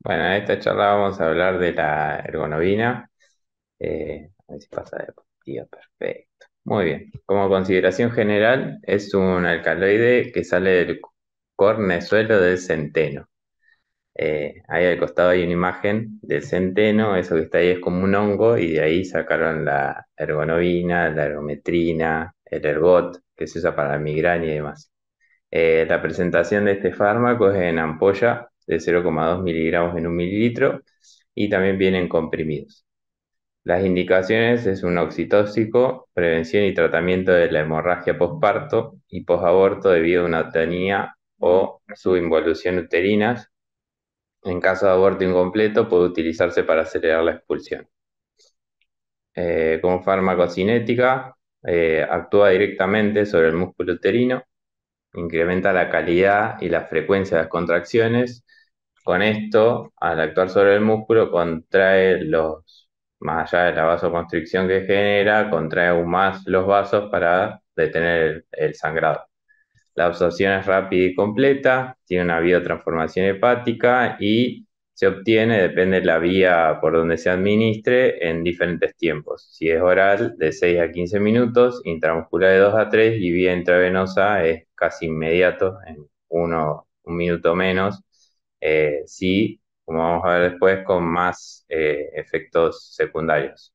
Bueno, en esta charla vamos a hablar de la ergonovina. Eh, a ver si pasa de positivo, perfecto. Muy bien. Como consideración general, es un alcaloide que sale del cornezuelo del centeno. Eh, ahí al costado hay una imagen del centeno, eso que está ahí es como un hongo, y de ahí sacaron la ergonovina, la ergometrina, el ergot, que se usa para la migraña y demás. Eh, la presentación de este fármaco es en ampolla de 0,2 miligramos en un mililitro y también vienen comprimidos. Las indicaciones es un oxitóxico, prevención y tratamiento de la hemorragia postparto y posaborto debido a una tenía o subinvolución uterinas. En caso de aborto incompleto puede utilizarse para acelerar la expulsión. Eh, como farmacocinética, eh, actúa directamente sobre el músculo uterino, incrementa la calidad y la frecuencia de las contracciones, con esto, al actuar sobre el músculo, contrae los, más allá de la vasoconstricción que genera, contrae aún más los vasos para detener el, sangrado. La absorción es rápida y completa, tiene una biotransformación hepática y se obtiene, depende de la vía por donde se administre, en diferentes tiempos. Si es oral, de 6 a 15 minutos, intramuscular de 2 a 3 y vía intravenosa es casi inmediato, en uno, un minuto menos, eh, sí, como vamos a ver después, con más eh, efectos secundarios.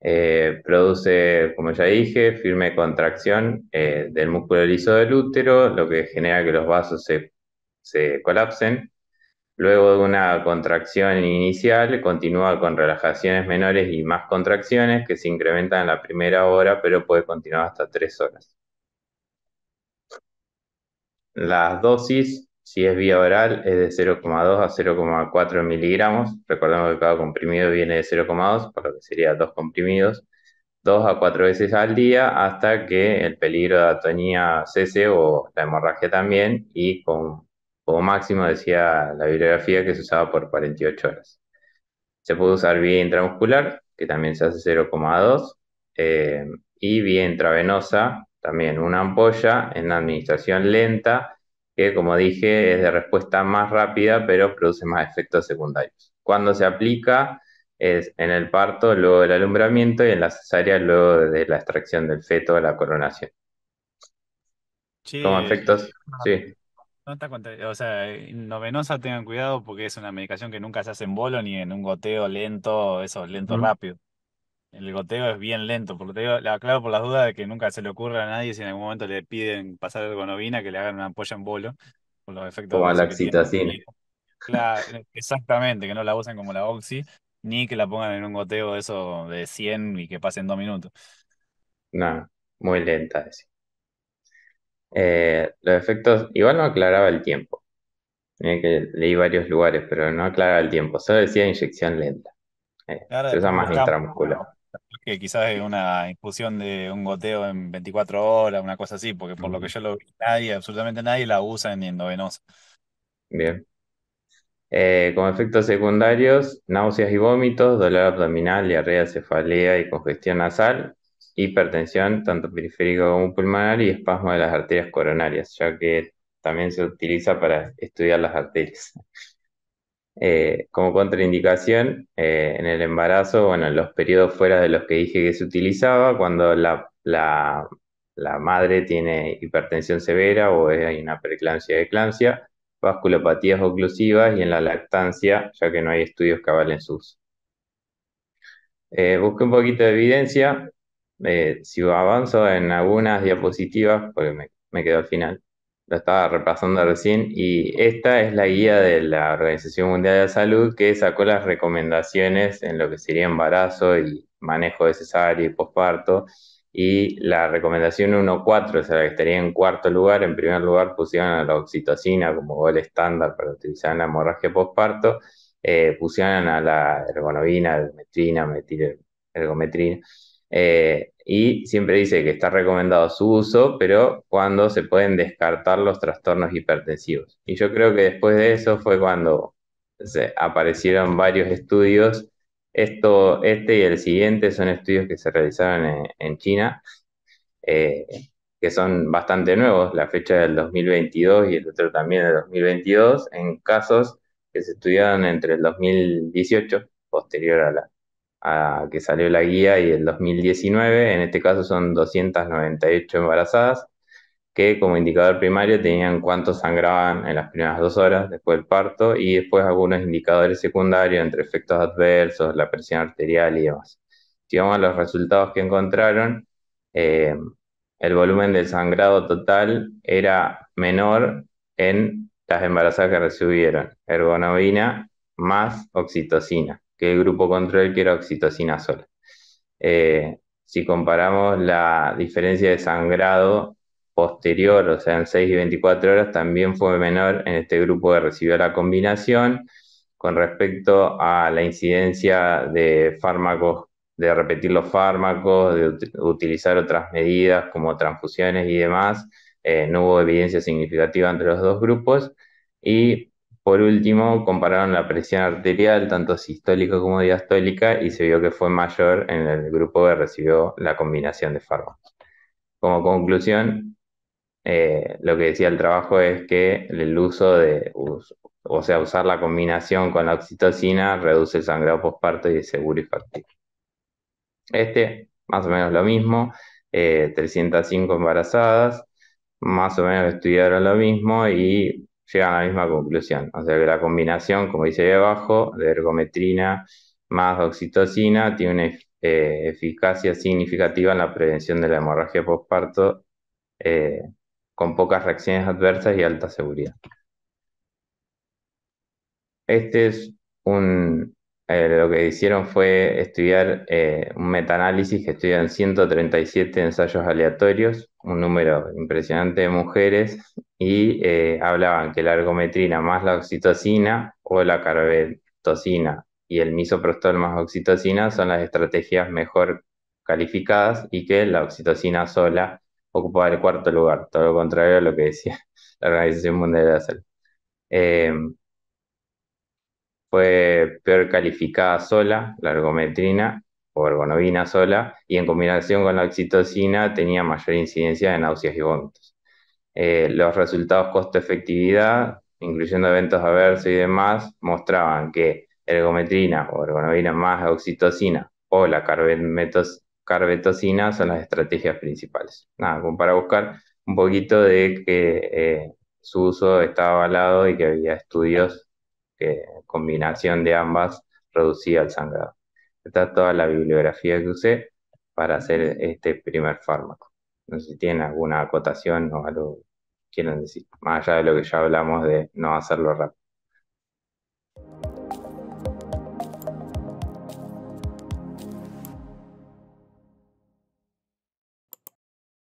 Eh, produce, como ya dije, firme contracción del músculo liso del útero, lo que genera que los vasos se, se colapsen. Luego de una contracción inicial, continúa con relajaciones menores y más contracciones que se incrementan en la primera hora, pero puede continuar hasta tres horas. Las dosis si es vía oral, es de 0,2 a 0,4 miligramos. Recordemos que cada comprimido viene de 0,2, por lo que sería dos comprimidos, dos a cuatro veces al día, hasta que el peligro de atonía cese o la hemorragia también, y como máximo decía la bibliografía que se usaba por 48 horas. Se puede usar vía intramuscular, que también se hace 0,2, eh, y vía intravenosa, también una ampolla en administración lenta que como dije es de respuesta más rápida, pero produce más efectos secundarios. Cuando se aplica es en el parto, luego del alumbramiento y en la cesárea, luego de la extracción del feto a la coronación. Sí, efectos, sí. No está O sea, novenosa tengan cuidado porque es una medicación que nunca se hace en bolo ni en un goteo lento, eso, lento rápido el goteo es bien lento, porque te digo, le aclaro por las dudas de que nunca se le ocurra a nadie si en algún momento le piden pasar ergonovina que le hagan una polla en bolo, por los efectos. O la Claro, exactamente, que no la usen como la oxi, ni que la pongan en un goteo de eso de 100 y que pasen dos minutos. No, muy lenta eh, los efectos, igual no aclaraba el tiempo. Eh, que leí varios lugares, pero no aclaraba el tiempo, solo decía inyección lenta. Eh, se usa más intramuscular que quizás es una infusión de un goteo en 24 horas, una cosa así, porque por lo que yo lo vi, nadie, absolutamente nadie la usa en endovenosa. Bien. Eh, con efectos secundarios, náuseas y vómitos, dolor abdominal, diarrea, cefalea y congestión nasal, hipertensión, tanto periférica como pulmonar, y espasmo de las arterias coronarias, ya que también se utiliza para estudiar las arterias. Eh, como contraindicación, eh, en el embarazo, bueno, en los periodos fuera de los que dije que se utilizaba, cuando la, madre tiene hipertensión severa o hay una preeclampsia de eclampsia, vasculopatías oclusivas y en la lactancia, ya que no hay estudios que avalen sus. Eh, busqué un poquito de evidencia, eh, si avanzo en algunas diapositivas, porque me quedo al final, lo estaba repasando recién, y esta es la guía de la Organización Mundial de la Salud que sacó las recomendaciones en lo que sería embarazo y manejo de cesárea y posparto. Y la recomendación 1.4, es la que estaría en cuarto lugar, en primer lugar pusieron a la oxitocina como gol estándar para utilizar en la hemorragia posparto, eh, pusieron a la ergonovina, metrina, metil, ergometrina eh, y siempre dice que está recomendado su uso, pero cuando se pueden descartar los trastornos hipertensivos. Y yo creo que después de eso fue cuando aparecieron varios estudios. Esto, este y el siguiente son estudios que se realizaron en, China, eh, que son bastante nuevos, la fecha del 2022 y el otro también del 2022, en casos que se estudiaron entre el 2018, posterior a la, a que salió la guía y el 2019, en este caso son 298 embarazadas que como indicador primario tenían cuánto sangraban en las primeras dos horas después del parto y después algunos indicadores secundarios entre efectos adversos, la presión arterial y demás. Si vamos a los resultados que encontraron, eh, el volumen del sangrado total era menor en las embarazadas que recibieron ergonovina más oxitocina que el grupo control, que era oxitocina sola. Eh, si comparamos la diferencia de sangrado posterior, o sea, en 6 y 24 horas, también fue menor en este grupo que recibió la combinación con respecto a la incidencia de fármacos, de repetir los fármacos, de utilizar otras medidas como transfusiones y demás. Eh, no hubo evidencia significativa entre los dos grupos y por último, compararon la presión arterial, tanto sistólica como diastólica, y se vio que fue mayor en el grupo que recibió la combinación de fármacos. Como conclusión, eh, lo que decía el trabajo es que el uso de, o sea, usar la combinación con la oxitocina reduce el sangrado postparto y es seguro y factible. Este, más o menos lo mismo, 305 eh, embarazadas, más o menos estudiaron lo mismo y llegan a la misma conclusión. O sea que la combinación, como dice ahí abajo, de ergometrina más oxitocina tiene una eh, eficacia significativa en la prevención de la hemorragia postparto eh, con pocas reacciones adversas y alta seguridad. Este es un, eh, lo que hicieron fue estudiar eh, un metaanálisis que estudian 137 ensayos aleatorios, un número impresionante de mujeres, y eh, hablaban que la ergometrina más la oxitocina o la carbetocina y el misoprostol más oxitocina son las estrategias mejor calificadas y que la oxitocina sola ocupaba el cuarto lugar, todo lo contrario a lo que decía la Organización Mundial de la Salud. Fue peor calificada sola, la ergometrina o ergonovina sola, y en combinación con la oxitocina tenía mayor incidencia de náuseas y vómitos. Eh, los resultados costo-efectividad, incluyendo eventos adversos y demás, mostraban que ergometrina o ergonovina más oxitocina o la carbetocina son las estrategias principales. Nada, como para buscar un poquito de que eh, su uso estaba avalado y que había estudios que combinación de ambas reducía el sangrado. Esta es toda la bibliografía que usé para hacer este primer fármaco. No sé si tienen alguna acotación o algo quieren decir, más allá de lo que ya hablamos de no hacerlo rápido.